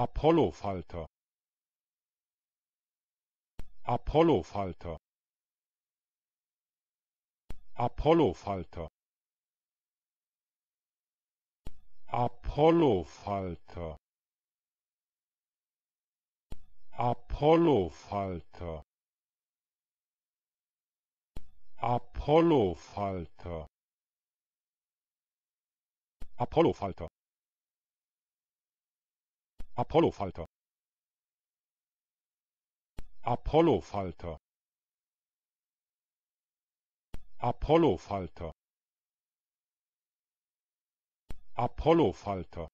Apollo-Falter Apollo-Falter Apollo-Falter Apollo-Falter Apollo-Falter Apollo-Falter Apollo-Falter Apollo-Falter Apollo-Falter Apollo-Falter Apollo-Falter